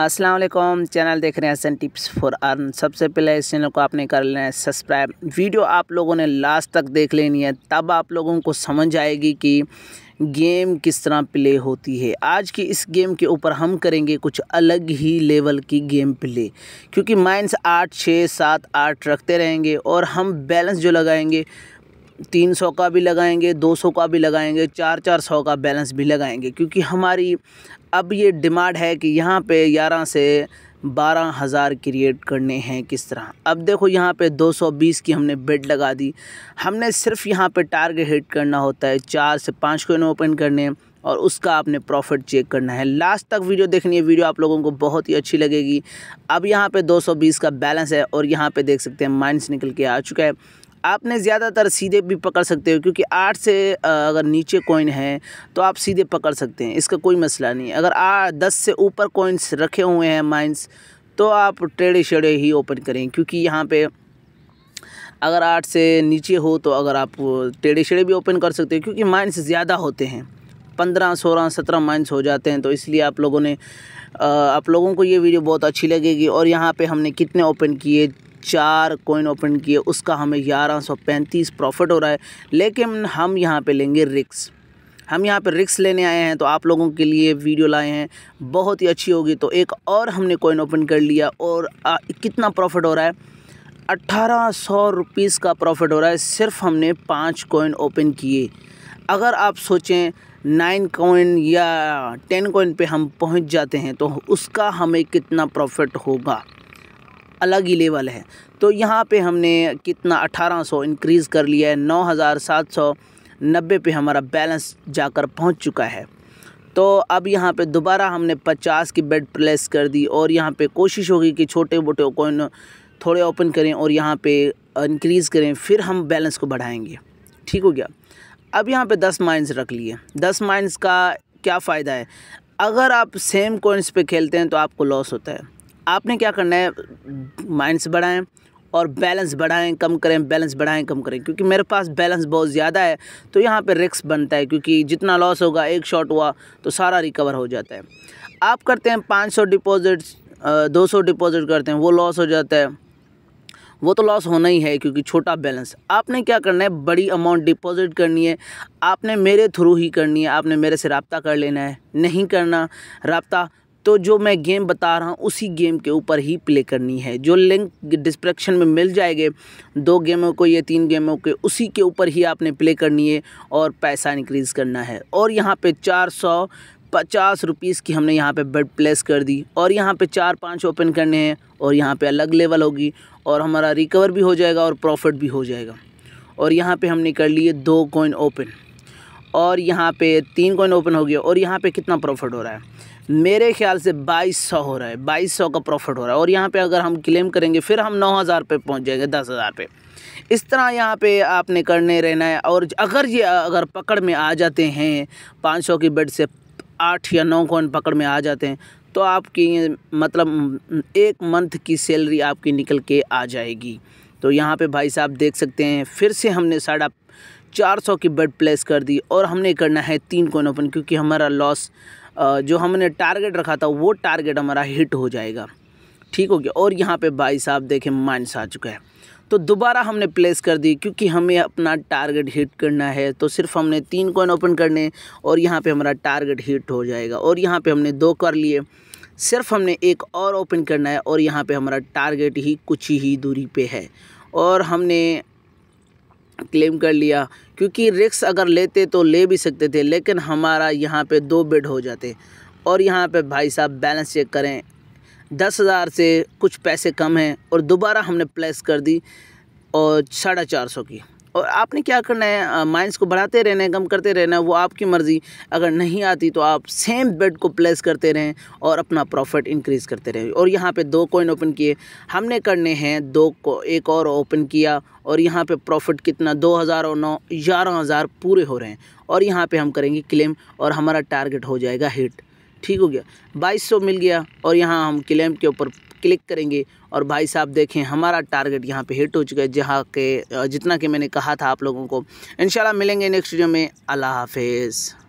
अस्सलाम वालेकुम चैनल देख रहे हैं सन टिप्स फॉर अर्न सबसे पहले इस चैनल को आपने कर लेना है सब्सक्राइब वीडियो आप लोगों ने लास्ट तक देख लेनी है तब आप लोगों को समझ आएगी कि गेम किस तरह प्ले होती है आज की इस गेम के ऊपर हम करेंगे कुछ अलग ही लेवल की गेम प्ले क्योंकि माइंस आठ छः सात आठ रखते रहेंगे और हम बैलेंस जो लगाएंगे तीन सौ का भी लगाएंगे दो सौ का भी लगाएंगे चार चार सौ का बैलेंस भी लगाएंगे क्योंकि हमारी अब ये डिमांड है कि यहाँ पे ग्यारह से बारह हज़ार क्रिएट करने हैं किस तरह अब देखो यहाँ पे बीस की हमने बेड लगा दी हमने सिर्फ यहाँ पे टारगेट हिट करना होता है चार से पाँच कोइन ओपन करने और उसका आपने प्रॉफिट चेक करना है लास्ट तक वीडियो देखनी है वीडियो आप लोगों को बहुत ही अच्छी लगेगी अब यहाँ पे 220 का बैलेंस है और यहाँ पे देख सकते हैं माइनस निकल के आ चुका है आपने ज़्यादातर सीधे भी पकड़ सकते हो क्योंकि आठ से अगर नीचे कॉइन है तो आप सीधे पकड़ सकते हैं इसका कोई मसला नहीं अगर आठ दस से ऊपर कॉइन्स रखे हुए हैं माइंस तो आप टेढ़े शेढ़े ही ओपन करें क्योंकि यहाँ पे अगर आठ से नीचे हो तो अगर आप टेढ़े शेढ़े भी ओपन कर सकते हो क्योंकि माइंस ज़्यादा होते हैं पंद्रह सोलह सत्रह माइंस हो जाते हैं तो इसलिए आप लोगों ने आप लोगों को ये वीडियो बहुत अच्छी लगेगी और यहाँ पे हमने कितने ओपन किए चार कोइन ओपन किए उसका हमें ग्यारह सौ पैंतीस प्रॉफिट हो रहा है लेकिन हम यहाँ पे लेंगे रिक्स हम यहाँ पर रिक्स लेने आए हैं तो आप लोगों के लिए वीडियो लाए हैं बहुत ही अच्छी होगी तो एक और हमने कोइन ओपन कर लिया और आ, कितना प्रॉफिट हो रहा है अट्ठारह सौ रुपीज़ का प्रॉफिट हो रहा है सिर्फ हमने पाँच कोइन ओपन किए अगर आप सोचें नाइन कोइन या टेन कोइन पे हम पहुंच जाते हैं तो उसका हमें कितना प्रॉफिट होगा अलग ही लेवल है तो यहाँ पे हमने कितना 1800 इंक्रीज़ कर लिया है नब्बे पे हमारा बैलेंस जाकर पहुँच चुका है तो अब यहाँ पे दोबारा हमने 50 की बेड प्लेस कर दी और यहाँ पे कोशिश होगी कि छोटे मोटे कोइन थोड़े ओपन करें और यहाँ पे इंक्रीज़ करें फिर हम बैलेंस को बढ़ाएंगे ठीक हो गया अब यहाँ पे 10 माइंस रख लिए 10 माइंस का क्या फ़ायदा है अगर आप सेम कोइंस पे खेलते हैं तो आपको लॉस होता है आपने क्या करना है माइंड्स बढ़ाएं और बैलेंस बढ़ाएं कम करें बैलेंस बढ़ाएं कम करें क्योंकि मेरे पास बैलेंस बहुत ज़्यादा है तो यहाँ पे रिक्स बनता है क्योंकि जितना लॉस होगा एक शॉट हुआ तो सारा रिकवर हो जाता है आप करते हैं 500 डिपॉजिट सौ डिपॉजिट करते हैं वो लॉस हो जाता है वो तो लॉस होना ही है क्योंकि छोटा बैलेंस आपने क्या करना है बड़ी अमाउंट डिपॉजिट करनी है आपने मेरे थ्रू ही करनी है आपने मेरे से रबता कर लेना है नहीं करना रबता तो जो मैं गेम बता रहा हूँ उसी गेम के ऊपर ही प्ले करनी है जो लिंक डिस्क्रिप्शन में मिल जाएंगे दो गेमों को या तीन गेमों के उसी के ऊपर ही आपने प्ले करनी है और पैसा इंक्रीज़ करना है और यहाँ पे चार सौ पचास रुपीज़ की हमने यहाँ पे बेड प्लेस कर दी और यहाँ पे चार पांच ओपन करने हैं और यहाँ पे अलग लेवल होगी और हमारा रिकवर भी हो जाएगा और प्रॉफिट भी हो जाएगा और यहाँ पे हमने कर लिए दो कॉइन ओपन और यहाँ पे तीन कॉइन ओपन हो गया और यहाँ पे कितना प्रॉफिट हो रहा है मेरे ख्याल से बाईस सौ हो रहा है बाईस सौ का प्रॉफिट हो रहा है और यहाँ पे अगर हम क्लेम करेंगे फिर हम नौ हज़ार पर पहुँच जाएंगे दस हज़ार पर इस तरह यहाँ पे आपने करने रहना है और अगर ये अगर पकड़ में आ जाते हैं पाँच सौ की बेड से आठ या नौ कॉइन पकड़ में आ जाते हैं तो आपकी मतलब एक मंथ की सैलरी आपकी निकल के आ जाएगी तो यहाँ पे भाई साहब देख सकते हैं फिर से हमने साढ़ा चार सौ की बेट प्लेस कर दी और हमने करना है तीन कोइन ओपन क्योंकि हमारा लॉस जो हमने टारगेट रखा था वो टारगेट हमारा हिट हो जाएगा ठीक हो गया और यहाँ पे भाई साहब देखें माइनस आ चुका है तो दोबारा हमने प्लेस कर दी क्योंकि हमें अपना टारगेट हिट करना है तो सिर्फ हमने तीन कोइन ओपन करने और यहाँ पर हमारा टारगेट हिट हो जाएगा और यहाँ पर हमने दो कर लिए सिर्फ हमने एक और ओपन करना है और यहाँ पर हमारा टारगेट ही कुछ ही दूरी पर है और हमने क्लेम कर लिया क्योंकि रिक्स अगर लेते तो ले भी सकते थे लेकिन हमारा यहाँ पे दो बेड हो जाते और यहाँ पे भाई साहब बैलेंस चेक करें दस हज़ार से कुछ पैसे कम हैं और दोबारा हमने प्लेस कर दी और साढ़े चार सौ की और आपने क्या करना है माइंस को बढ़ाते रहना है कम करते रहना है वो आपकी मर्ज़ी अगर नहीं आती तो आप सेम बेड को प्लेस करते रहें और अपना प्रॉफिट इंक्रीज़ करते रहें और यहाँ पर दो कोइन ओपन किए हमने करने हैं दो को एक और ओपन किया और यहाँ पे प्रॉफिट कितना दो हज़ार और नौ ग्यारह हज़ार पूरे हो रहे हैं और यहाँ पर हम करेंगे क्लेम और हमारा टारगेट हो जाएगा हिट ठीक हो गया बाईस सौ मिल गया और यहाँ हम क्लेम के ऊपर क्लिक करेंगे और भाई साहब देखें हमारा टारगेट यहाँ पे हिट हो चुका है जहाँ के जितना कि मैंने कहा था आप लोगों को इन मिलेंगे नेक्स्ट वीडियो में अल्लाह हाफिज़